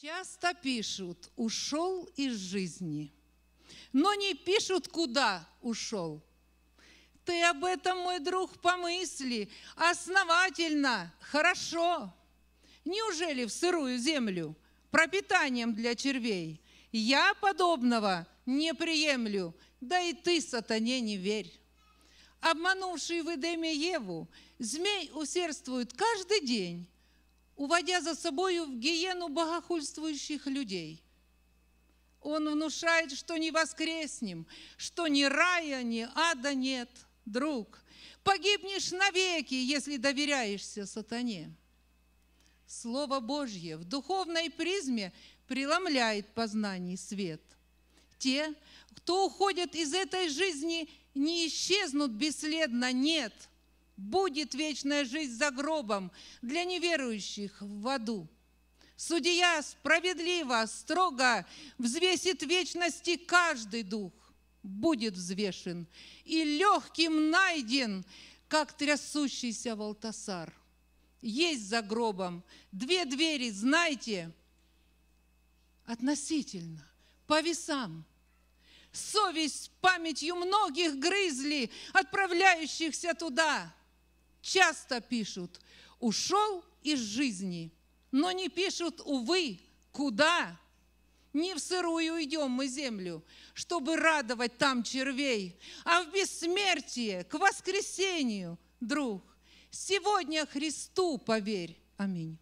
Часто пишут «ушел из жизни», но не пишут, куда ушел. Ты об этом, мой друг, помысли основательно, хорошо. Неужели в сырую землю, пропитанием для червей? Я подобного не приемлю, да и ты, сатане, не верь. Обманувший в Эдеме Еву, змей усердствует каждый день, уводя за собою в гиену богохульствующих людей. Он внушает, что не воскреснем, что ни рая, ни ада нет, друг. Погибнешь навеки, если доверяешься сатане. Слово Божье в духовной призме преломляет познание свет. Те, кто уходят из этой жизни, не исчезнут бесследно, нет – будет вечная жизнь за гробом для неверующих в аду. Судья справедливо, строго взвесит вечности каждый дух, будет взвешен и легким найден, как трясущийся волтасар. Есть за гробом две двери, знайте, относительно, по весам. Совесть памятью многих грызли, отправляющихся туда – часто пишут «ушел из жизни», но не пишут, увы, куда. Не в сырую идем мы землю, чтобы радовать там червей, а в бессмертие, к воскресению, друг. Сегодня Христу поверь. Аминь.